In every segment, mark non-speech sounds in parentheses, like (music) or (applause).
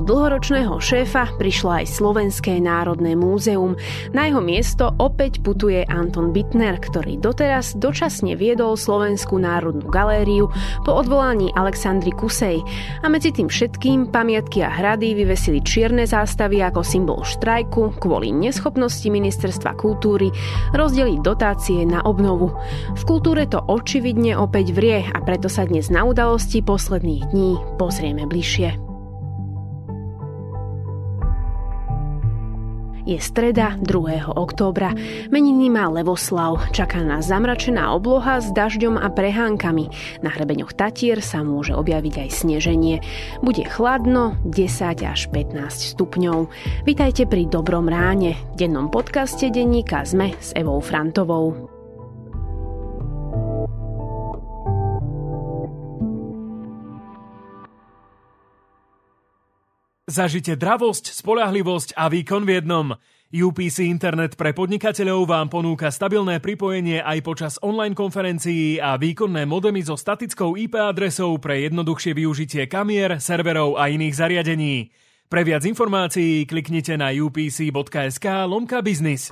dlhoročného šéfa prišla aj Slovenské národné múzeum. Na jeho miesto opäť putuje Anton Bitner, ktorý doteraz dočasne viedol Slovenskú národnú galériu po odvolaní Alexandry Kusej. A medzi tým všetkým pamiatky a hrady vyvesili čierne zástavy ako symbol štrajku kvôli neschopnosti ministerstva kultúry rozdeliť dotácie na obnovu. V kultúre to očividne opäť vrie a preto sa dnes na udalosti posledných dní pozrieme bližšie. Je streda 2. októbra. Meniny má Levoslav. Čaká nás zamračená obloha s dažďom a prehánkami. Na hrebeňoch Tatier sa môže objaviť aj sneženie. Bude chladno 10 až 15 stupňov. Vitajte pri Dobrom ráne, dennom podcaste denníka ZME s Evou Frantovou. Zažite dravosť, spolahlivosť a výkon v jednom. UPC Internet pre podnikateľov vám ponúka stabilné pripojenie aj počas online konferencií a výkonné modemy so statickou IP adresou pre jednoduchšie využitie kamier, serverov a iných zariadení. Pre viac informácií kliknite na upc.sk lomka biznis.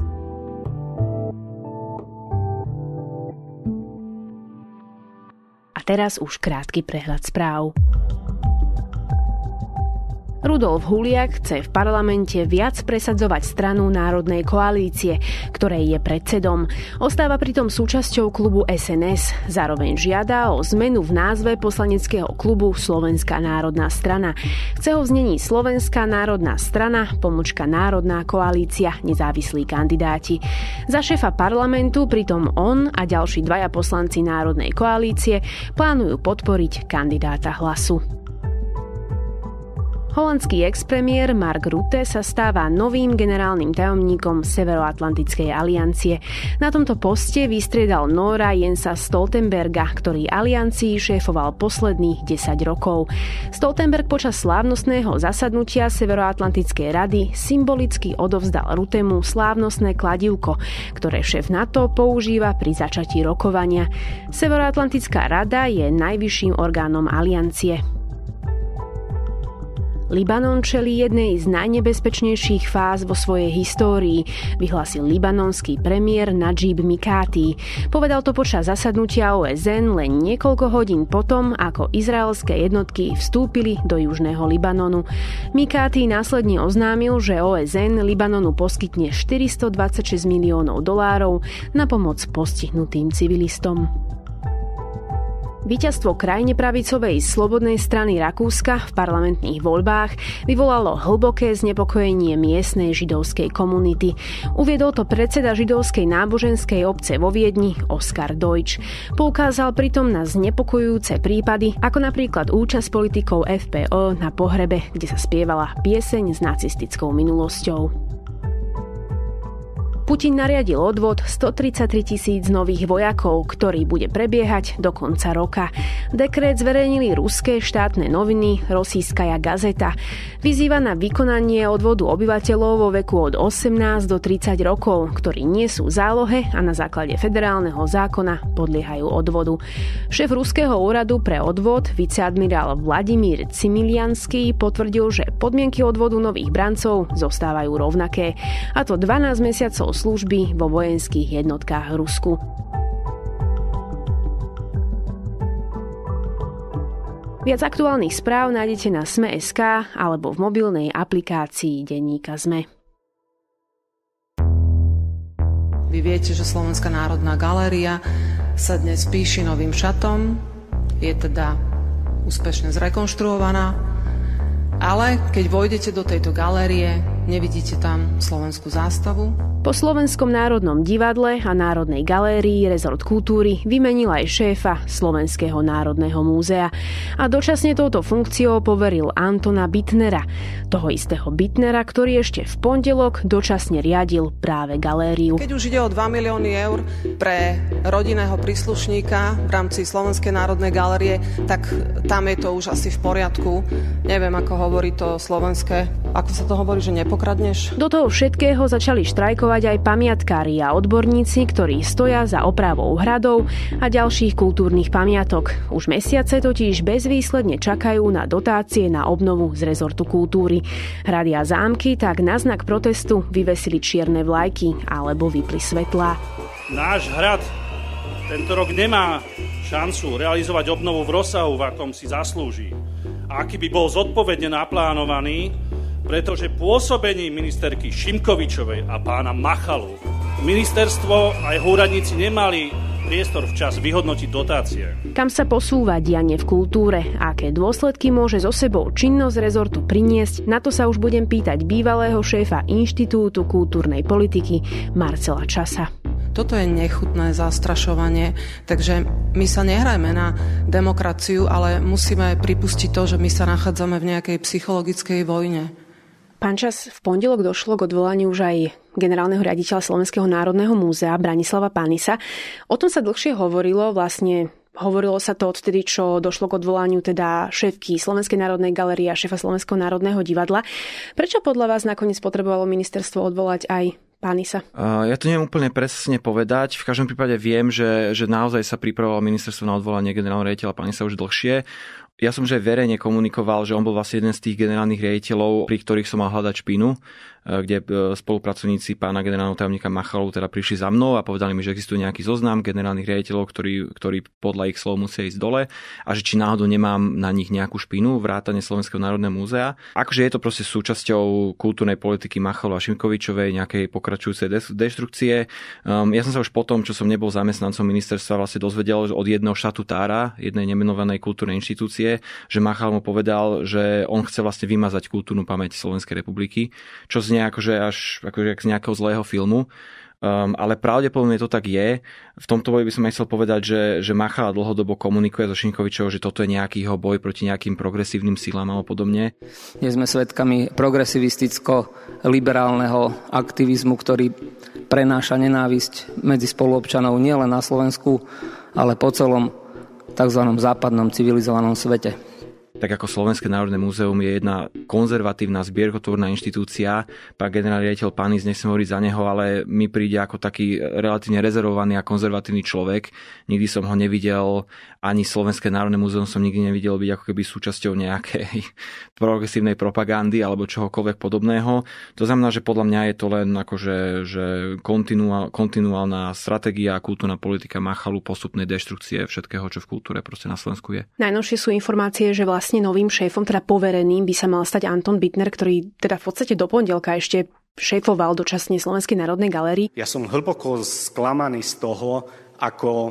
A teraz už krátky prehľad správ. Rudolf Huliak chce v parlamente viac presadzovať stranu Národnej koalície, ktorej je predsedom. Ostáva pritom súčasťou klubu SNS. Zároveň žiada o zmenu v názve poslaneckého klubu Slovenská národná strana. Chce ho znení Slovenská národná strana, pomočka Národná koalícia, nezávislí kandidáti. Za šefa parlamentu pritom on a ďalší dvaja poslanci Národnej koalície plánujú podporiť kandidáta hlasu. Holandský expremiér Mark Rutte sa stáva novým generálnym tajomníkom Severoatlantickej aliancie. Na tomto poste vystriedal Nora Jensa Stoltenberga, ktorý aliancii šéfoval posledných 10 rokov. Stoltenberg počas slávnostného zasadnutia Severoatlantickej rady symbolicky odovzdal Rutemu slávnostné kladivko, ktoré šéf NATO používa pri začatí rokovania. Severoatlantická rada je najvyšším orgánom aliancie. Libanon čelí jednej z najnebezpečnejších fáz vo svojej histórii, vyhlasil libanonský premiér Najib Mikati. Povedal to počas zasadnutia OSN len niekoľko hodín potom, ako izraelské jednotky vstúpili do južného Libanonu. Mikati následne oznámil, že OSN Libanonu poskytne 426 miliónov dolárov na pomoc postihnutým civilistom. Výťazstvo krajine pravicovej slobodnej strany Rakúska v parlamentných voľbách vyvolalo hlboké znepokojenie miestnej židovskej komunity. Uviedol to predseda židovskej náboženskej obce vo Viedni Oskar Deutsch. Poukázal pritom na znepokojujúce prípady, ako napríklad účasť politikov FPO na pohrebe, kde sa spievala pieseň s nacistickou minulosťou. Putin nariadil odvod 133 tisíc nových vojakov, ktorý bude prebiehať do konca roka. Dekret zverejnili ruské štátne noviny Rosískaja gazeta. Vyzýva na vykonanie odvodu obyvateľov vo veku od 18 do 30 rokov, ktorí nie sú v zálohe a na základe federálneho zákona podliehajú odvodu. Šéf ruského úradu pre odvod, viceadmirál Vladimír Cimilianský potvrdil, že podmienky odvodu nových brancov zostávajú rovnaké. A to 12 mesiacov služby vo vojenských jednotkách Rusku. Viac aktuálnych správ nájdete na Sme.sk alebo v mobilnej aplikácii denníka Sme. Vy viete, že Slovenská národná galéria sa dnes píši novým šatom, je teda úspešne zrekonštruovaná, ale keď vojdete do tejto galérie, Nevidíte tam slovenskú zástavu? Po Slovenskom národnom divadle a Národnej galérii rezort kultúry vymenila aj šéfa Slovenského národného múzea a dočasne touto funkciou poveril Antona Bitnera, toho istého Bitnera, ktorý ešte v pondelok dočasne riadil práve galériu. Keď už ide o 2 milióny eur pre rodinného príslušníka v rámci Slovenskej národnej galérie, tak tam je to už asi v poriadku. Neviem, ako hovorí to slovenské ako sa to hovorí, že nepokradneš. Do toho všetkého začali štrajkovať aj pamiatkári a odborníci, ktorí stoja za opravou hradov a ďalších kultúrnych pamiatok. Už mesiace totiž bezvýsledne čakajú na dotácie na obnovu z rezortu kultúry. Hrady a zámky tak na znak protestu vyvesili čierne vlajky alebo vypli svetlá. Náš hrad tento rok nemá šancu realizovať obnovu v rozsahu, v akom si zaslúži. A aký by bol zodpovedne naplánovaný, pretože pôsobením ministerky Šimkovičovej a pána Machalu ministerstvo aj úradníci nemali priestor včas vyhodnotiť dotácie. Kam sa posúva dianie v kultúre? Aké dôsledky môže so sebou činnosť rezortu priniesť? Na to sa už budem pýtať bývalého šéfa Inštitútu kultúrnej politiky Marcela Časa. Toto je nechutné zastrašovanie, takže my sa nehrajme na demokraciu, ale musíme pripustiť to, že my sa nachádzame v nejakej psychologickej vojne. Pán Čas, v pondelok došlo k odvolaniu už aj generálneho riaditeľa Slovenského národného múzea Branislava Pánisa. O tom sa dlhšie hovorilo, vlastne hovorilo sa to odtedy, čo došlo k odvolaniu teda šéfky Slovenskej národnej galerie a šéfa Slovenského národného divadla. Prečo podľa vás nakoniec potrebovalo ministerstvo odvolať aj Pánisa? Ja to neviem úplne presne povedať. V každom prípade viem, že, že naozaj sa pripravovalo ministerstvo na odvolanie generálneho riaditeľa sa už dlhšie ja som už aj verejne komunikoval, že on bol vlastne jeden z tých generálnych riaditeľov, pri ktorých som mal hľadať špinu E, kde e, spolupracovníci pána generálneho tajomníka Machalu teda prišli za mnou a povedali mi, že existuje nejaký zoznam generálnych riaditeľov, ktorí, ktorí podľa ich slov musia ísť dole a že či náhodou nemám na nich nejakú špinu, vrátane Slovenského národného múzea. Akože je to proste súčasťou kultúrnej politiky Machalu a Šimkovičovej, nejakej pokračujúcej deštrukcie. Um, ehm, ja som sa už potom, čo som nebol zamestnancom ministerstva, vlastne dozvedel od jedného štatutára, jednej nemenovanej kultúrnej inštitúcie, že Machal mu povedal, že on chce vlastne vymazať kultúrnu pamäť Slovenskej republiky, čo znie úplne akože až akože z nejakého zlého filmu. Um, ale pravdepodobne to tak je. V tomto boji by som aj chcel povedať, že, že Machala dlhodobo komunikuje so Šinkovičou, že toto je nejaký jeho boj proti nejakým progresívnym sílam alebo podobne. Dnes sme svedkami progresivisticko-liberálneho aktivizmu, ktorý prenáša nenávisť medzi spoluobčanov nielen na Slovensku, ale po celom tzv. západnom civilizovanom svete tak ako Slovenské národné múzeum je jedna konzervatívna zbierkotvorná inštitúcia, pán generál riaditeľ Panis, nechcem hovoriť za neho, ale mi príde ako taký relatívne rezervovaný a konzervatívny človek. Nikdy som ho nevidel, ani Slovenské národné múzeum som nikdy nevidel byť ako keby súčasťou nejakej (laughs) progresívnej propagandy alebo čohokoľvek podobného. To znamená, že podľa mňa je to len akože, že kontinuál, kontinuálna stratégia a kultúrna politika machalu postupnej deštrukcie všetkého, čo v kultúre proste na Slovensku je. Najnovšie sú informácie, že vlastne vlastne novým šéfom, teda povereným by sa mal stať Anton Bitner, ktorý teda v podstate do pondelka ešte šéfoval dočasne Slovenskej národnej galerii. Ja som hlboko sklamaný z toho, ako e,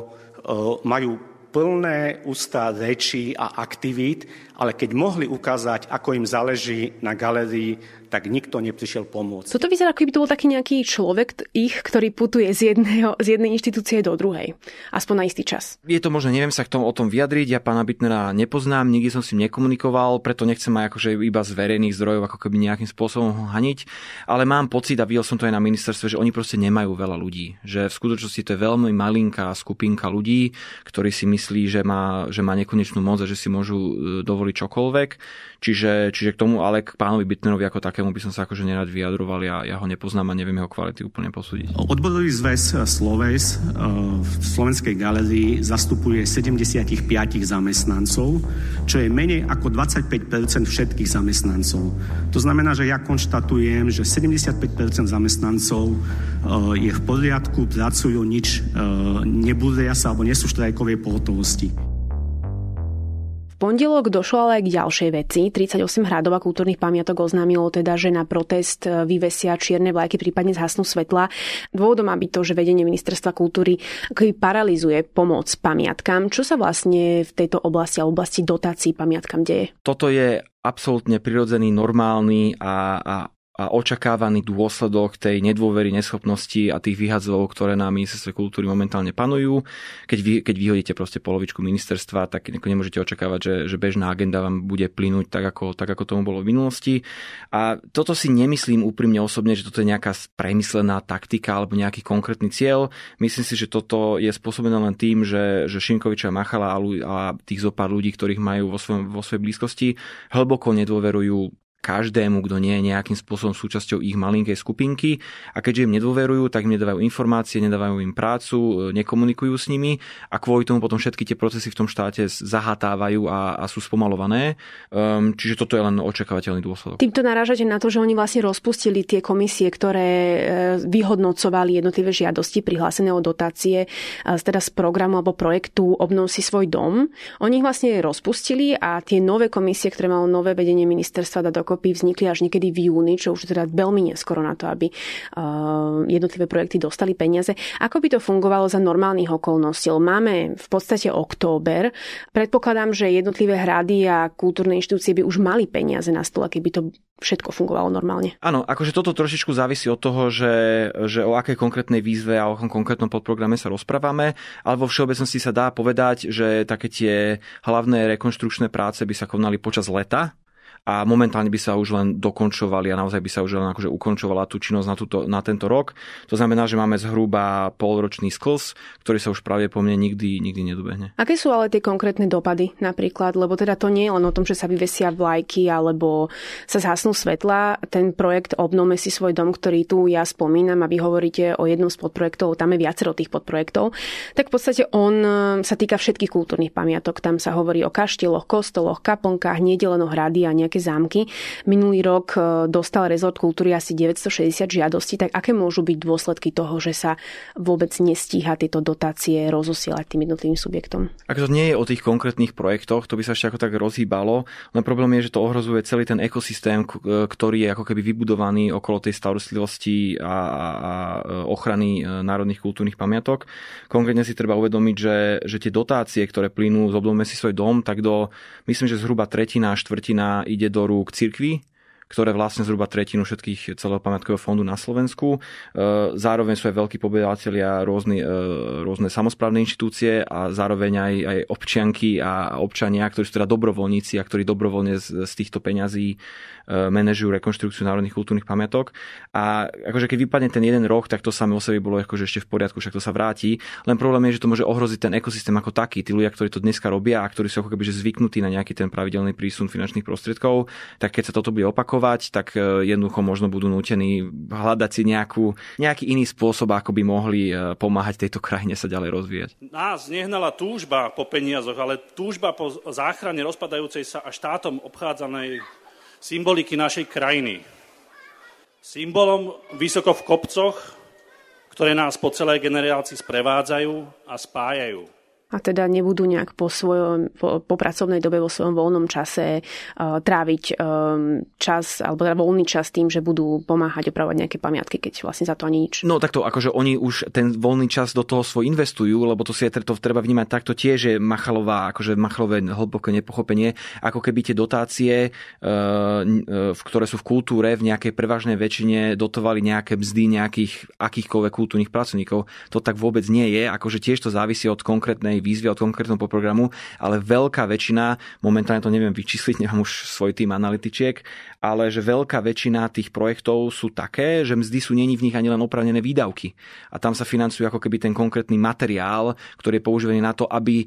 majú plné ústa rečí a aktivít, ale keď mohli ukázať, ako im záleží na galerii, tak nikto neprišiel pomôcť. Toto vyzerá, ako keby to bol taký nejaký človek ich, ktorý putuje z, jedného, z jednej inštitúcie do druhej. Aspoň na istý čas. Je to možné, neviem sa k tomu o tom vyjadriť. Ja pána Bitnera nepoznám, nikdy som s ním nekomunikoval, preto nechcem aj akože iba z verejných zdrojov ako keby nejakým spôsobom haniť. Ale mám pocit, a videl som to aj na ministerstve, že oni proste nemajú veľa ľudí. Že v skutočnosti to je veľmi malinká skupinka ľudí, ktorí si myslí, že má, že má nekonečnú moc a že si môžu e, dovoliť čokoľvek. Čiže, čiže k tomu, ale k pánovi Bitnerovi ako tak takému by som sa akože nerad vyjadroval, ja, ja ho nepoznám a neviem jeho kvality úplne posúdiť. Odborový zväz Sloves e, v Slovenskej galerii zastupuje 75 zamestnancov, čo je menej ako 25 všetkých zamestnancov. To znamená, že ja konštatujem, že 75 zamestnancov e, je v poriadku, pracujú, nič e, nebudia sa alebo nie sú štrajkovej pohotovosti pondelok došlo ale aj k ďalšej veci. 38 hradov a kultúrnych pamiatok oznámilo teda, že na protest e, vyvesia čierne vlajky, prípadne zhasnú svetla. Dôvodom má byť to, že vedenie ministerstva kultúry paralizuje pomoc pamiatkám. Čo sa vlastne v tejto oblasti a oblasti dotácií pamiatkám deje? Toto je absolútne prirodzený, normálny a, a a očakávaný dôsledok tej nedôvery, neschopnosti a tých vyhadzov, ktoré na ministerstve kultúry momentálne panujú. Keď, vy, keď vyhodíte proste polovičku ministerstva, tak nemôžete očakávať, že, že bežná agenda vám bude plynúť tak ako, tak, ako tomu bolo v minulosti. A toto si nemyslím úprimne osobne, že toto je nejaká premyslená taktika alebo nejaký konkrétny cieľ. Myslím si, že toto je spôsobené len tým, že, že Šimkoviča Machala a, a tých zo pár ľudí, ktorých majú vo, svojom, vo svojej blízkosti, hlboko nedôverujú každému, kto nie je nejakým spôsobom súčasťou ich malinkej skupinky a keďže im nedôverujú, tak im nedávajú informácie, nedávajú im prácu, e, nekomunikujú s nimi a kvôli tomu potom všetky tie procesy v tom štáte zahatávajú a, a sú spomalované. Um, čiže toto je len očakávateľný dôsledok. Týmto narážate na to, že oni vlastne rozpustili tie komisie, ktoré e, vyhodnocovali jednotlivé žiadosti prihlásené o dotácie e, teda z programu alebo projektu Obnov si svoj dom. Oni ich vlastne rozpustili a tie nové komisie, ktoré malo nové vedenie ministerstva, dokopy vznikli až niekedy v júni, čo už teda veľmi neskoro na to, aby uh, jednotlivé projekty dostali peniaze. Ako by to fungovalo za normálnych okolností? Máme v podstate október. Predpokladám, že jednotlivé hrady a kultúrne inštitúcie by už mali peniaze na stole, keby to všetko fungovalo normálne. Áno, akože toto trošičku závisí od toho, že, že o akej konkrétnej výzve a o akom konkrétnom podprograme sa rozprávame, ale vo všeobecnosti sa dá povedať, že také tie hlavné rekonštrukčné práce by sa konali počas leta a momentálne by sa už len dokončovali a naozaj by sa už len akože ukončovala tú činnosť na, túto, na tento rok. To znamená, že máme zhruba polročný sklz, ktorý sa už práve po mne nikdy, nikdy nedobehne. Aké sú ale tie konkrétne dopady napríklad? Lebo teda to nie je len o tom, že sa vyvesia vlajky alebo sa zhasnú svetla. Ten projekt Obnome si svoj dom, ktorý tu ja spomínam a vy hovoríte o jednom z podprojektov, tam je viacero tých podprojektov, tak v podstate on e, sa týka všetkých kultúrnych pamiatok. Tam sa hovorí o kaštieloch, kostoloch, kaponkách, nedelenoch hrady a nejaké slovenské zámky. Minulý rok e, dostal rezort kultúry asi 960 žiadostí, tak aké môžu byť dôsledky toho, že sa vôbec nestíha tieto dotácie rozosielať tým jednotlivým subjektom? Ak to nie je o tých konkrétnych projektoch, to by sa ešte ako tak rozhýbalo. No problém je, že to ohrozuje celý ten ekosystém, e, ktorý je ako keby vybudovaný okolo tej starostlivosti a, a e, ochrany národných kultúrnych pamiatok. Konkrétne si treba uvedomiť, že, že tie dotácie, ktoré plynú z obdobme si svoj dom, tak do, myslím, že zhruba tretina, štvrtina ide do rúk cirkvi ktoré vlastne zhruba tretinu všetkých celého pamiatkového fondu na Slovensku. E, zároveň sú aj veľkí pobedatelia rôzne, rôzne samozprávne inštitúcie a zároveň aj, aj občianky a občania, ktorí sú teda dobrovoľníci a ktorí dobrovoľne z, z týchto peňazí e, manažujú rekonštrukciu národných kultúrnych pamiatok. A akože keď vypadne ten jeden rok, tak to samé o sebe bolo akože ešte v poriadku, však to sa vráti. Len problém je, že to môže ohroziť ten ekosystém ako taký. Tí ľudia, ktorí to dneska robia a ktorí sú ako keby zvyknutí na nejaký ten pravidelný prísun finančných prostriedkov, tak keď sa toto bude opakovať, zachovať, tak e, jednoducho možno budú nútení hľadať si nejakú, nejaký iný spôsob, ako by mohli e, pomáhať tejto krajine sa ďalej rozvíjať. Nás nehnala túžba po peniazoch, ale túžba po záchrane rozpadajúcej sa a štátom obchádzanej symboliky našej krajiny. Symbolom vysoko v kopcoch, ktoré nás po celej generácii sprevádzajú a spájajú a teda nebudú nejak po, svojom, po, po pracovnej dobe vo svojom voľnom čase uh, tráviť um, čas alebo teda voľný čas tým, že budú pomáhať opravovať nejaké pamiatky, keď vlastne za to ani nič. No takto, akože oni už ten voľný čas do toho svoj investujú, lebo to si je, to treba vnímať takto tiež, že Machalová, akože Machalové hlboké nepochopenie, ako keby tie dotácie, uh, ktoré sú v kultúre, v nejakej prevažnej väčšine dotovali nejaké mzdy nejakých akýchkoľvek kultúrnych pracovníkov. To tak vôbec nie je, akože tiež to závisí od konkrétnej konkrétnej výzvy, od konkrétneho programu, ale veľká väčšina, momentálne to neviem vyčísliť, (laughs) nemám už svoj tým analytičiek, ale že veľká väčšina tých projektov sú také, že mzdy sú není v nich ani len opravnené výdavky. A tam sa financujú ako keby ten konkrétny materiál, ktorý je používaný na to, aby e,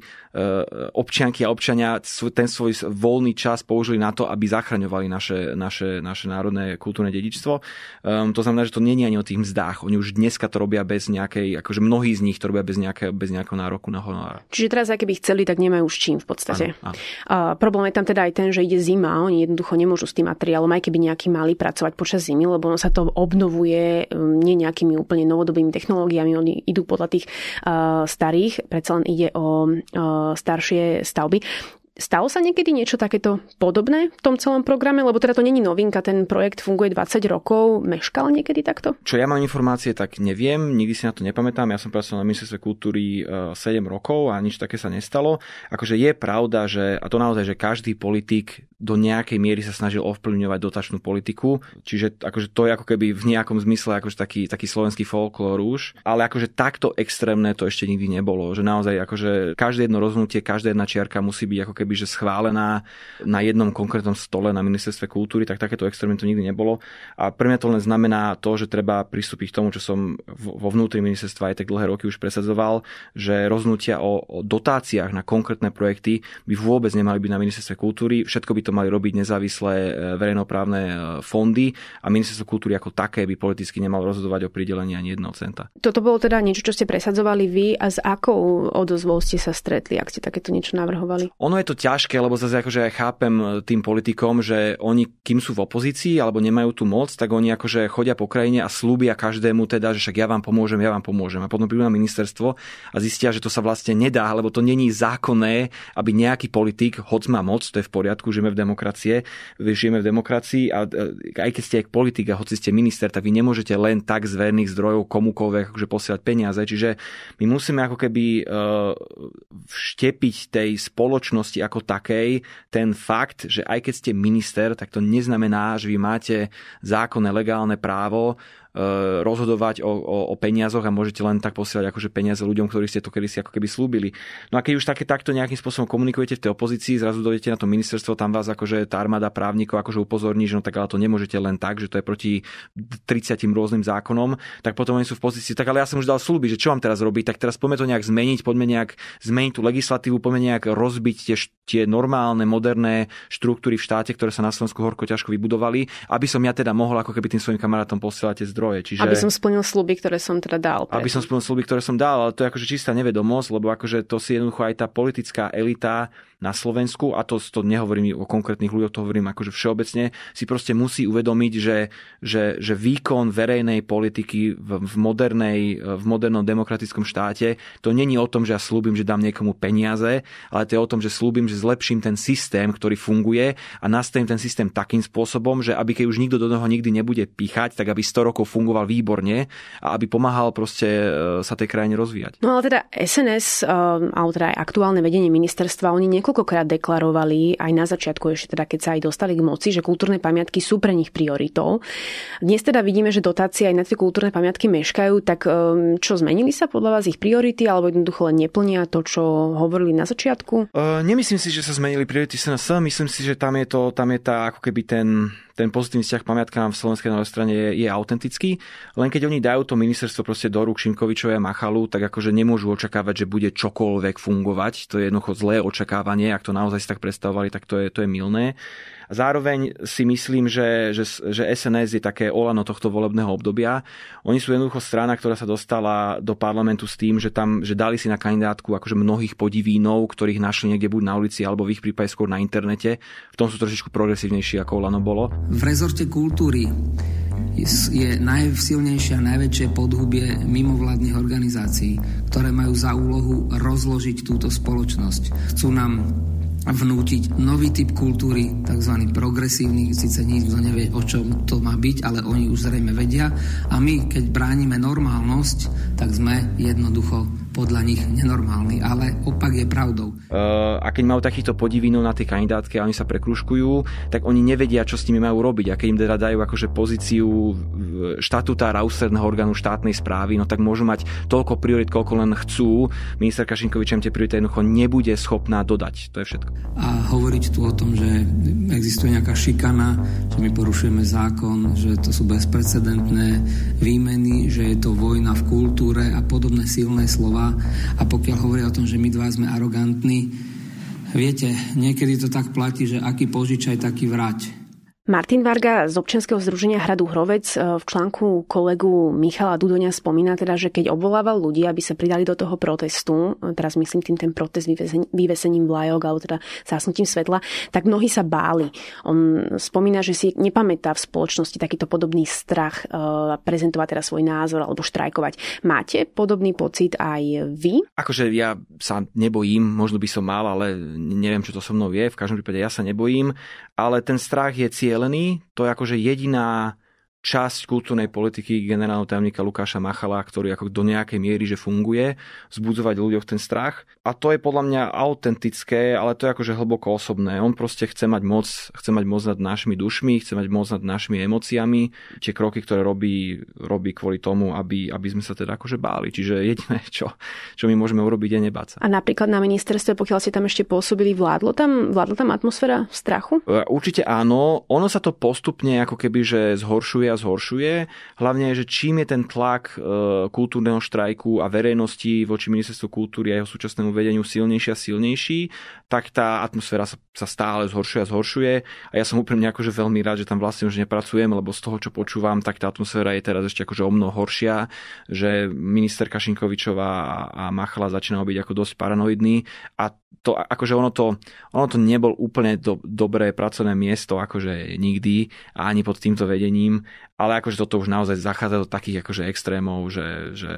občianky a občania ten svoj voľný čas použili na to, aby zachraňovali naše, naše, naše národné kultúrne dedičstvo. Um, to znamená, že to není ani o tých mzdách. Oni už dneska to robia bez nejakej, akože mnohí z nich to robia bez, nejaké, bez nejakého nároku na honorár. Čiže teraz, aké by chceli, tak nemajú už čím v podstate. Ano, ano. Uh, problém je tam teda aj ten, že ide zima, oni jednoducho nemôžu s tým materiálom, aj keby nejaký mali pracovať počas zimy, lebo ono sa to obnovuje um, nie nejakými úplne novodobými technológiami, oni idú podľa tých uh, starých, predsa len ide o uh, staršie stavby. Stalo sa niekedy niečo takéto podobné v tom celom programe? Lebo teda to není novinka, ten projekt funguje 20 rokov. Meškal niekedy takto? Čo ja mám informácie, tak neviem, nikdy si na to nepamätám. Ja som pracoval na ministerstve kultúry 7 e, rokov a nič také sa nestalo. Akože je pravda, že, a to naozaj, že každý politik do nejakej miery sa snažil ovplyvňovať dotačnú politiku. Čiže akože to je ako keby v nejakom zmysle akože taký, taký slovenský folklór už. Ale akože takto extrémne to ešte nikdy nebolo. Že naozaj akože každé jedno rozhodnutie, každá jedna čiarka musí byť ako keby akoby že schválená na jednom konkrétnom stole na ministerstve kultúry, tak takéto experimentu nikdy nebolo. A pre mňa to len znamená to, že treba pristúpiť k tomu, čo som vo vnútri ministerstva aj tak dlhé roky už presadzoval, že roznutia o, o dotáciách na konkrétne projekty by vôbec nemali byť na ministerstve kultúry. Všetko by to mali robiť nezávislé e, verejnoprávne e, fondy a ministerstvo kultúry ako také by politicky nemalo rozhodovať o pridelení ani jedného centa. Toto bolo teda niečo, čo ste presadzovali vy a s akou odozvou ste sa stretli, ak ste takéto niečo navrhovali? Ono je to to ťažké, lebo zase akože ja chápem e, tým politikom, že oni, kým sú v opozícii alebo nemajú tú moc, tak oni akože chodia po krajine a slúbia každému teda, že však ja vám pomôžem, ja vám pomôžem. A potom prídu na ministerstvo a zistia, že to sa vlastne nedá, lebo to není zákonné, aby nejaký politik, hoď má moc, to je v poriadku, žijeme v demokracie, žijeme v demokracii a e, aj keď ste aj politik a hoci ste minister, tak vy nemôžete len tak z verných zdrojov komukoľvek akože posielať peniaze. Čiže my musíme ako keby uh, vštepiť tej spoločnosti ako takej ten fakt, že aj keď ste minister, tak to neznamená, že vy máte zákonné legálne právo Eh, rozhodovať o, o, o peniazoch a môžete len tak posielať akože peniaze ľuďom, ktorí ste to kedy si ako keby slúbili. No a keď už také takto nejakým spôsobom komunikujete v tej opozícii, zrazu dojdete na to ministerstvo, tam vás akože tá armáda právnikov akože upozorní, že no tak ale to nemôžete len tak, že to je proti 30 rôznym zákonom, tak potom oni sú v pozícii, tak ale ja som už dal slúby, že čo mám teraz robiť, tak teraz poďme to nejak zmeniť, poďme nejak zmeniť tú legislatívu, poďme nejak rozbiť tie, tie normálne, moderné štruktúry v štáte, ktoré sa na Slovensku horko ťažko vybudovali, aby som ja teda mohol ako keby tým svojim kamarátom posielať tie zdroje zdroje. Čiže, aby som splnil sluby, ktoré som teda dal. Aby som splnil sluby, ktoré som dal, ale to je akože čistá nevedomosť, lebo akože to si jednoducho aj tá politická elita na Slovensku, a to, to nehovorím o konkrétnych ľuďoch, to hovorím akože všeobecne, si proste musí uvedomiť, že, že, že výkon verejnej politiky v, v, modernej, v modernom demokratickom štáte, to není o tom, že ja slúbim, že dám niekomu peniaze, ale to je o tom, že slúbim, že zlepším ten systém, ktorý funguje a nastavím ten systém takým spôsobom, že aby keď už nikto do toho nikdy nebude píchať, tak aby 100 rokov fungoval výborne a aby pomáhal proste e, sa tej krajine rozvíjať. No ale teda SNS, e, alebo teda aj aktuálne vedenie ministerstva, oni niekoľkokrát deklarovali aj na začiatku ešte teda, keď sa aj dostali k moci, že kultúrne pamiatky sú pre nich prioritou. Dnes teda vidíme, že dotácie aj na tie kultúrne pamiatky meškajú, tak e, čo zmenili sa podľa vás ich priority alebo jednoducho len neplnia to, čo hovorili na začiatku? nemyslím si, že sa zmenili priority SNS, myslím si, že tam je, to, tam je tá ako keby ten, ten pozitívny vzťah k pamiatkám v Slovenskej národnej strane je, je autentický. Len keď oni dajú to ministerstvo proste do rúk Šimkovičovi a Machalu, tak akože nemôžu očakávať, že bude čokoľvek fungovať. To je jednoducho zlé očakávanie. Ak to naozaj si tak predstavovali, tak to je, to je milné. Zároveň si myslím, že, že, že SNS je také olano tohto volebného obdobia. Oni sú jednoducho strana, ktorá sa dostala do parlamentu s tým, že tam že dali si na kandidátku akože mnohých podivínov, ktorých našli niekde buď na ulici alebo v ich prípade skôr na internete. V tom sú trošičku progresívnejší, ako olano bolo. V rezorte kultúry je najsilnejšie a najväčšie podhubie mimovládnych organizácií, ktoré majú za úlohu rozložiť túto spoločnosť. Chcú nám vnútiť nový typ kultúry, tzv. progresívny, síce nikto nevie, o čom to má byť, ale oni už zrejme vedia. A my, keď bránime normálnosť, tak sme jednoducho podľa nich nenormálny, ale opak je pravdou. Uh, a keď majú takýchto podivínov na tej kandidátke a oni sa prekruškujú, tak oni nevedia, čo s nimi majú robiť. A keď im teda dajú akože pozíciu štatutára ústredného orgánu štátnej správy, no tak môžu mať toľko priorit, koľko len chcú. Minister Kašinkovič tie priority jednoducho nebude schopná dodať. To je všetko. A hovoriť tu o tom, že existuje nejaká šikana, že my porušujeme zákon, že to sú bezprecedentné výmeny, že je to vojna v kultúre a podobné silné slova, slova a pokiaľ hovoria o tom, že my dva sme arogantní, viete, niekedy to tak platí, že aký požičaj, taký vrať. Martin Varga z občianskeho združenia Hradu Hrovec e, v článku kolegu Michala Dudonia spomína teda, že keď obvolával ľudí, aby sa pridali do toho protestu, e, teraz myslím tým ten protest vyvesením vlajok alebo teda zásnutím svetla, tak mnohí sa báli. On spomína, že si nepamätá v spoločnosti takýto podobný strach e, prezentovať teda svoj názor alebo štrajkovať. Máte podobný pocit aj vy? Akože ja sa nebojím, možno by som mal, ale neviem, čo to so mnou je. V každom prípade ja sa nebojím, ale ten strach je cieľ cieľený. To je akože jediná časť kultúrnej politiky generálneho tajomníka Lukáša Machala, ktorý ako do nejakej miery, že funguje, vzbudzovať ľuďoch ten strach. A to je podľa mňa autentické, ale to je akože hlboko osobné. On proste chce mať moc, chce mať moc nad našimi dušmi, chce mať moc nad našimi emóciami. Tie kroky, ktoré robí, robí kvôli tomu, aby, aby sme sa teda akože báli. Čiže jediné, čo, čo my môžeme urobiť, je nebáť sa. A napríklad na ministerstve, pokiaľ ste tam ešte pôsobili, vládlo tam, vládla tam atmosféra strachu? E, určite áno. Ono sa to postupne ako keby že zhoršuje a zhoršuje. Hlavne je, že čím je ten tlak e, kultúrneho štrajku a verejnosti voči ministerstvu kultúry a jeho súčasnému vedeniu silnejší a silnejší, tak tá atmosféra sa, sa stále zhoršuje a zhoršuje. A ja som úprimne akože veľmi rád, že tam vlastne už nepracujem, lebo z toho, čo počúvam, tak tá atmosféra je teraz ešte akože o mnoho horšia, že ministerka Šinkovičová a Machla začínajú byť ako dosť paranoidní a to, akože ono to, ono to nebol úplne do, dobré pracovné miesto, akože nikdy, ani pod týmto vedením, ale akože toto už naozaj zachádza do takých akože extrémov, že, že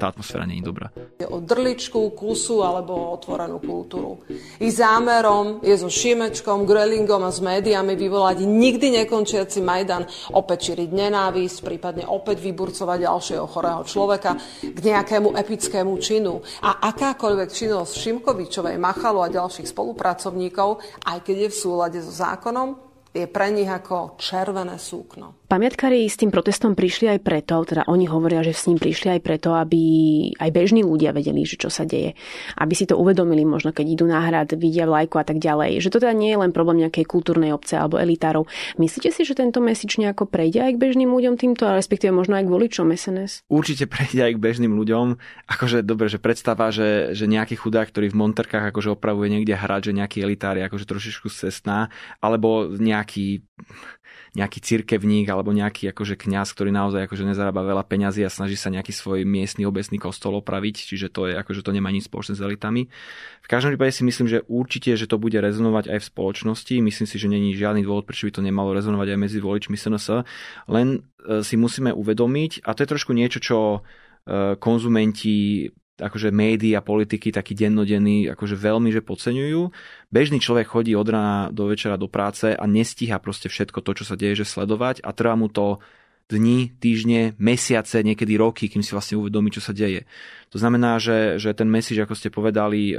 tá atmosféra nie je dobrá. O drličku, kusu alebo otvorenú kultúru. I zámerom je so Šimečkom, Grelingom a s médiami vyvolať nikdy nekončiaci Majdan, opäť čiriť nenávisť, prípadne opäť vyburcovať ďalšieho chorého človeka k nejakému epickému činu. A akákoľvek činnosť Šimkovičovej, Machalu a ďalších spolupracovníkov, aj keď je v súlade so zákonom, je pre nich ako červené súkno. Pamiatkári s tým protestom prišli aj preto, teda oni hovoria, že s ním prišli aj preto, aby aj bežní ľudia vedeli, že čo sa deje. Aby si to uvedomili možno, keď idú na hrad, vidia vlajku a tak ďalej. Že to teda nie je len problém nejakej kultúrnej obce alebo elitárov. Myslíte si, že tento mesič nejako prejde aj k bežným ľuďom týmto, a respektíve možno aj k voličom SNS? Určite prejde aj k bežným ľuďom. Akože dobre, že predstava, že, že nejaký chudák, ktorý v Monterkách akože opravuje niekde hrad, že nejaký elitár je akože trošičku cestná, alebo nejaký nejaký cirkevník alebo nejaký akože kňaz, ktorý naozaj akože nezarába veľa peňazí a snaží sa nejaký svoj miestny obecný kostol opraviť, čiže to je akože to nemá nič spoločné s elitami. V každom prípade si myslím, že určite, že to bude rezonovať aj v spoločnosti. Myslím si, že není žiadny dôvod, prečo by to nemalo rezonovať aj medzi voličmi SNS. Len e, si musíme uvedomiť, a to je trošku niečo, čo e, konzumenti akože médií a politiky taký dennodenný akože veľmi že podceňujú. Bežný človek chodí od rána do večera do práce a nestíha proste všetko to, čo sa deje, že sledovať a trvá mu to dni, týždne, mesiace, niekedy roky, kým si vlastne uvedomí, čo sa deje. To znamená, že, že ten message, ako ste povedali, e,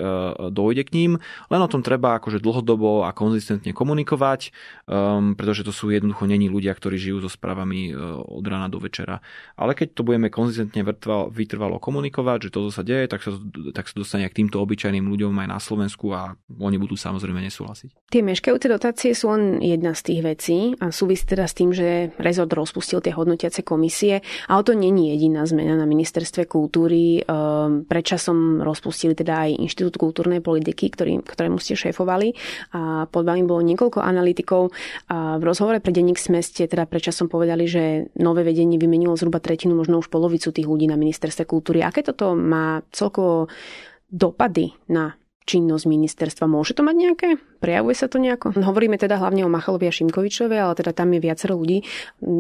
dojde k ním, len o tom treba akože dlhodobo a konzistentne komunikovať, um, pretože to sú jednoducho není ľudia, ktorí žijú so správami e, od rána do večera. Ale keď to budeme konzistentne vytrvalo komunikovať, že toto sa deje, tak sa, tak sa dostane k týmto obyčajným ľuďom aj na Slovensku a oni budú samozrejme nesúhlasiť. Tie meškajúce dotácie sú len jedna z tých vecí a súvisí teda s tým, že rezort rozpustil tie hodnotiace komisie a o to není jediná zmena na ministerstve kultúry. E, Ehm, predčasom rozpustili teda aj Inštitút kultúrnej politiky, ktorý, ktorému ste šéfovali. A pod vami bolo niekoľko analytikov. A v rozhovore pre denník SME ste teda predčasom povedali, že nové vedenie vymenilo zhruba tretinu, možno už polovicu tých ľudí na ministerstve kultúry. Aké toto má celkovo dopady na činnosť ministerstva? Môže to mať nejaké Prejavuje sa to nejako? Hovoríme teda hlavne o Machalovi a Šimkovičovi, ale teda tam je viacero ľudí,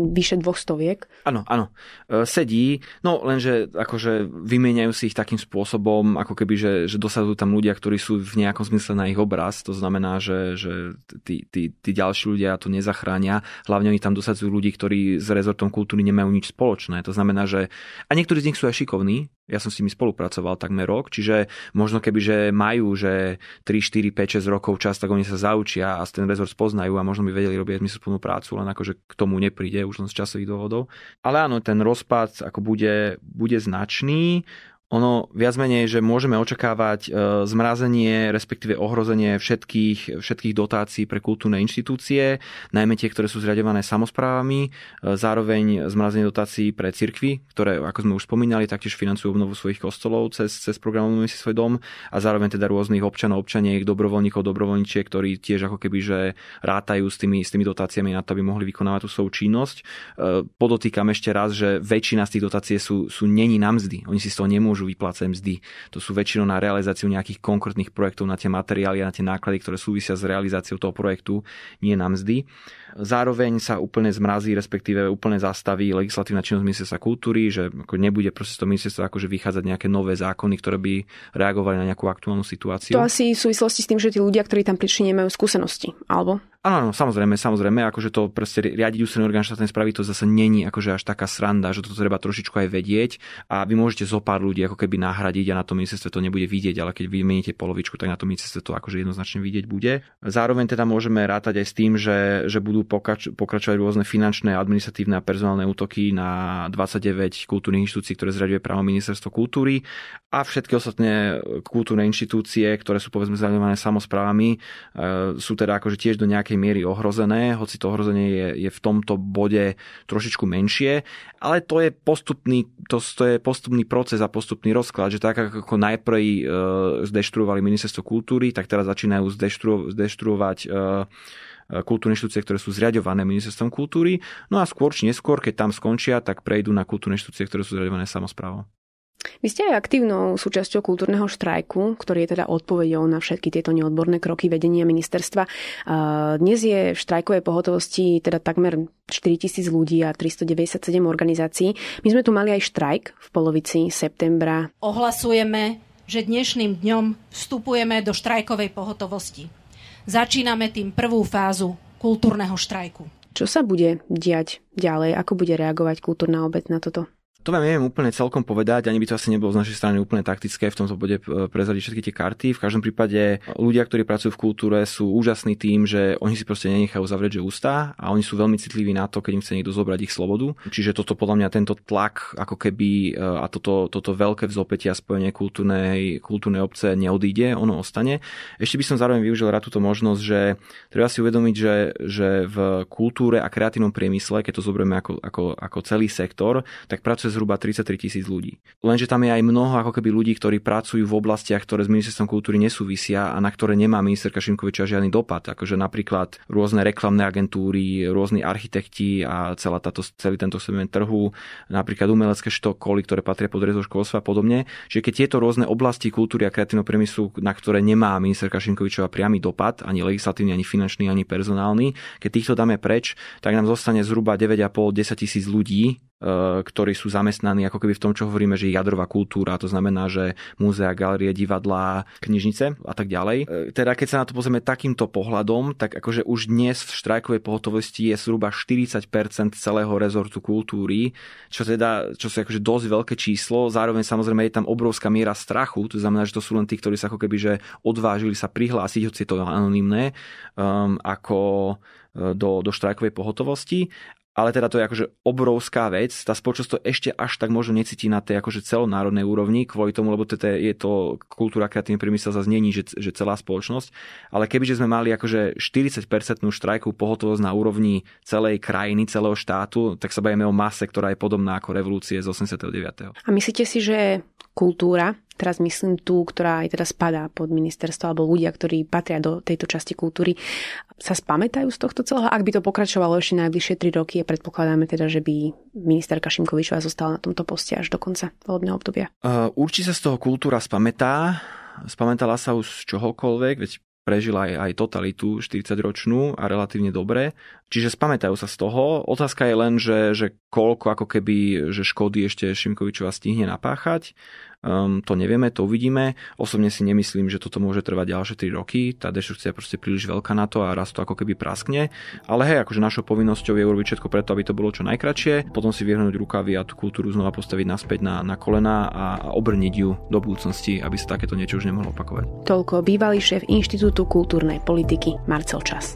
vyše dvoch stoviek. Áno, áno. E, sedí, no lenže akože vymieňajú si ich takým spôsobom, ako keby, že, že dosadujú tam ľudia, ktorí sú v nejakom zmysle na ich obraz. To znamená, že, že tí, tí, tí ďalší ľudia to nezachránia. Hlavne oni tam dosadzujú ľudí, ktorí s rezortom kultúry nemajú nič spoločné. To znamená, že... A niektorí z nich sú aj šikovní, ja som s nimi spolupracoval takmer rok, čiže možno keby, že majú, že 3, 4, 5, 6 rokov čas, tak oni sa zaučia a ten rezor poznajú a možno by vedeli robiť zmysluplnú prácu, len akože k tomu nepríde už len z časových dôvodov. Ale áno, ten rozpad ako bude, bude značný ono viac menej, že môžeme očakávať e, zmrazenie, respektíve ohrozenie všetkých, všetkých dotácií pre kultúrne inštitúcie, najmä tie, ktoré sú zriadované samozprávami, e, zároveň zmrazenie dotácií pre cirkvy, ktoré, ako sme už spomínali, taktiež financujú obnovu svojich kostolov cez, cez program si svoj dom a zároveň teda rôznych občanov, občaniek, dobrovoľníkov, dobrovoľníčiek, ktorí tiež ako keby že rátajú s tými, s tými dotáciami na to, aby mohli vykonávať tú svoju činnosť. E, podotýkam ešte raz, že väčšina z tých dotácií sú, sú není na mzdy. Oni si z toho nemôžu môžu vyplácať mzdy. To sú väčšinou na realizáciu nejakých konkrétnych projektov, na tie materiály a na tie náklady, ktoré súvisia s realizáciou toho projektu, nie na mzdy. Zároveň sa úplne zmrazí, respektíve úplne zastaví legislatívna činnosť ministerstva kultúry, že nebude proste z toho ministerstva akože vychádzať nejaké nové zákony, ktoré by reagovali na nejakú aktuálnu situáciu. To asi v súvislosti s tým, že tí ľudia, ktorí tam prišli, nemajú skúsenosti, alebo? Áno, áno, samozrejme, samozrejme, akože to proste riadiť ústredný orgán štátnej správy to zase není akože až taká sranda, že to treba trošičku aj vedieť a vy môžete zo pár ľudí ako keby nahradiť a na tom ministerstve to nebude vidieť, ale keď vymeníte polovičku, tak na tom ministerstve to akože jednoznačne vidieť bude. Zároveň teda môžeme rátať aj s tým, že, že budú pokrač, pokračovať rôzne finančné, administratívne a personálne útoky na 29 kultúrnych inštitúcií, ktoré zraďuje právo ministerstvo kultúry a všetky ostatné kultúrne inštitúcie, ktoré sú povedzme zraďované samozprávami, e, sú teda akože tiež do nejakej nejakej miery ohrozené, hoci to ohrozenie je, je v tomto bode trošičku menšie, ale to je postupný, to, to je postupný proces a postupný rozklad, že tak ako najprv e, zdeštruovali ministerstvo kultúry, tak teraz začínajú zdeštru, zdeštruovať e, e, kultúrne inštitúcie, ktoré sú zriadované ministerstvom kultúry. No a skôr či neskôr, keď tam skončia, tak prejdú na kultúrne inštitúcie, ktoré sú zriadované samozprávou. Vy ste aj aktívnou súčasťou kultúrneho štrajku, ktorý je teda odpovedou na všetky tieto neodborné kroky vedenia ministerstva. Dnes je v štrajkovej pohotovosti teda takmer 4000 ľudí a 397 organizácií. My sme tu mali aj štrajk v polovici septembra. Ohlasujeme, že dnešným dňom vstupujeme do štrajkovej pohotovosti. Začíname tým prvú fázu kultúrneho štrajku. Čo sa bude diať ďalej? Ako bude reagovať kultúrna obec na toto? To vám neviem úplne celkom povedať, ani by to asi nebolo z našej strany úplne taktické v tomto bode e, prezradiť všetky tie karty. V každom prípade e, ľudia, ktorí pracujú v kultúre, sú úžasní tým, že oni si proste nenechajú zavrieť že ústa a oni sú veľmi citliví na to, keď im chce niekto zobrať ich slobodu. Čiže toto podľa mňa tento tlak ako keby e, a toto, toto veľké vzopetie a spojenie kultúrnej, kultúrnej obce neodíde, ono ostane. Ešte by som zároveň využil rád túto možnosť, že treba si uvedomiť, že, že v kultúre a kreatívnom priemysle, keď to zoberieme ako, ako, ako celý sektor, tak pracuje zhruba 33 tisíc ľudí. Lenže tam je aj mnoho ako keby ľudí, ktorí pracujú v oblastiach, ktoré s ministerstvom kultúry nesúvisia a na ktoré nemá ministerka Šimkoviča žiadny dopad, akože napríklad rôzne reklamné agentúry, rôzni architekti a celá táto, celý tento segment trhu, napríklad umelecké štokoly, ktoré patria pod rezor školstva a podobne. že keď tieto rôzne oblasti kultúry a kreatívneho priemyslu, na ktoré nemá ministerka Šimkovičova priamy dopad, ani legislatívny, ani finančný, ani personálny, keď týchto dáme preč, tak nám zostane zhruba 9,5-10 tisíc ľudí, Eh, ktorí sú zamestnaní ako keby v tom, čo hovoríme, že jadrová kultúra, to znamená, že múzea, galerie, divadlá, knižnice a tak ďalej. Eh, teda keď sa na to pozrieme takýmto pohľadom, tak akože už dnes v štrajkovej pohotovosti je zhruba 40% celého rezortu kultúry, čo teda, čo sú akože dosť veľké číslo. Zároveň samozrejme je tam obrovská miera strachu, to znamená, že to sú len tí, ktorí sa ako keby že odvážili sa prihlásiť, hoci je to anonimné, um, ehm, ako eh, do, do štrajkovej pohotovosti ale teda to je akože obrovská vec. Tá spoločnosť to ešte až tak možno necíti na tej akože celonárodnej úrovni kvôli tomu, lebo teda je to kultúra kreatívny priemysel zase není, že, že celá spoločnosť. Ale kebyže sme mali akože 40-percentnú štrajku pohotovosť na úrovni celej krajiny, celého štátu, tak sa bavíme o mase, ktorá je podobná ako revolúcie z 89. A myslíte si, že kultúra, teraz myslím tú, ktorá aj teda spadá pod ministerstvo, alebo ľudia, ktorí patria do tejto časti kultúry, sa spamätajú z tohto celého? Ak by to pokračovalo ešte najbližšie tri roky, a predpokladáme teda, že by ministerka Šimkovičová zostala na tomto poste až do konca volebného obdobia. Uh, určite sa z toho kultúra spamätá. Spamätala sa už z čohokoľvek, veď prežila aj, aj totalitu 40-ročnú a relatívne dobre. Čiže spamätajú sa z toho. Otázka je len, že, že koľko ako keby že škody ešte Šimkovičova stihne napáchať. Um, to nevieme, to uvidíme. Osobne si nemyslím, že toto môže trvať ďalšie 3 roky. Tá deštrukcia je proste príliš veľká na to a raz to ako keby praskne. Ale hej, akože našou povinnosťou je urobiť všetko preto, aby to bolo čo najkračšie. Potom si vyhrnúť rukavy a tú kultúru znova postaviť naspäť na, na kolena a, a obrniť ju do budúcnosti, aby sa takéto niečo už nemohlo opakovať. Toľko bývalý šéf Inštitútu kultúrnej politiky Marcel Čas.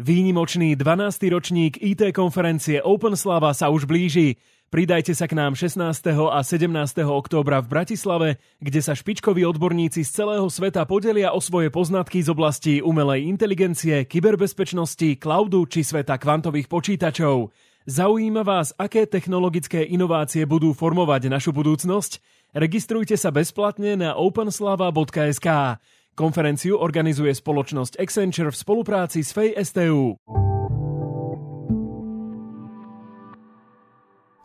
Výnimočný 12. ročník IT konferencie OpenSlava sa už blíži. Pridajte sa k nám 16. a 17. októbra v Bratislave, kde sa špičkoví odborníci z celého sveta podelia o svoje poznatky z oblasti umelej inteligencie, kyberbezpečnosti, cloudu či sveta kvantových počítačov. Zaujíma vás, aké technologické inovácie budú formovať našu budúcnosť? Registrujte sa bezplatne na openslava.sk. Konferenciu organizuje spoločnosť Accenture v spolupráci s FEJ STU.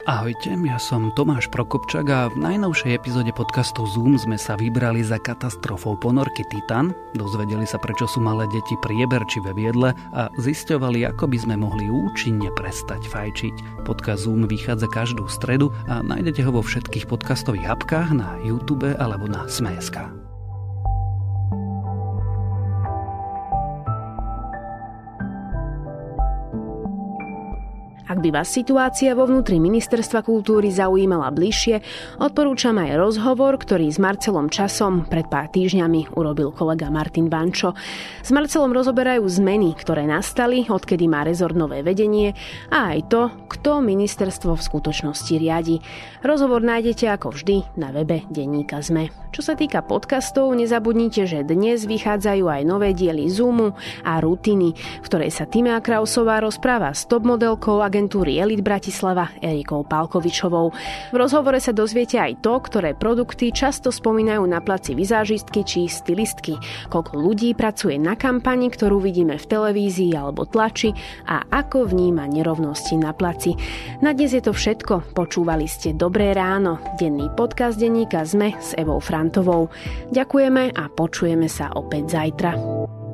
Ahojte, ja som Tomáš Prokopčak a v najnovšej epizóde podcastu Zoom sme sa vybrali za katastrofou ponorky Titan, dozvedeli sa prečo sú malé deti prieberčivé viedle a zisťovali, ako by sme mohli účinne prestať fajčiť. Podcast Zoom vychádza každú stredu a nájdete ho vo všetkých podcastových apkách na YouTube alebo na Smeska. Ak by vás situácia vo vnútri Ministerstva kultúry zaujímala bližšie, odporúčam aj rozhovor, ktorý s Marcelom Časom pred pár týždňami urobil kolega Martin Bančo. S Marcelom rozoberajú zmeny, ktoré nastali, odkedy má rezort nové vedenie a aj to, kto ministerstvo v skutočnosti riadi. Rozhovor nájdete ako vždy na webe denníka ZME. Čo sa týka podcastov, nezabudnite, že dnes vychádzajú aj nové diely Zoomu a Rutiny, v ktorej sa Tima Krausová rozpráva s top modelkou a agentúry Elit Bratislava Erikou Palkovičovou. V rozhovore sa dozviete aj to, ktoré produkty často spomínajú na placi vizážistky či stylistky, koľko ľudí pracuje na kampani, ktorú vidíme v televízii alebo tlači a ako vníma nerovnosti na placi. Na dnes je to všetko. Počúvali ste Dobré ráno, denný podcast denníka ZME s Evou Frantovou. Ďakujeme a počujeme sa opäť zajtra.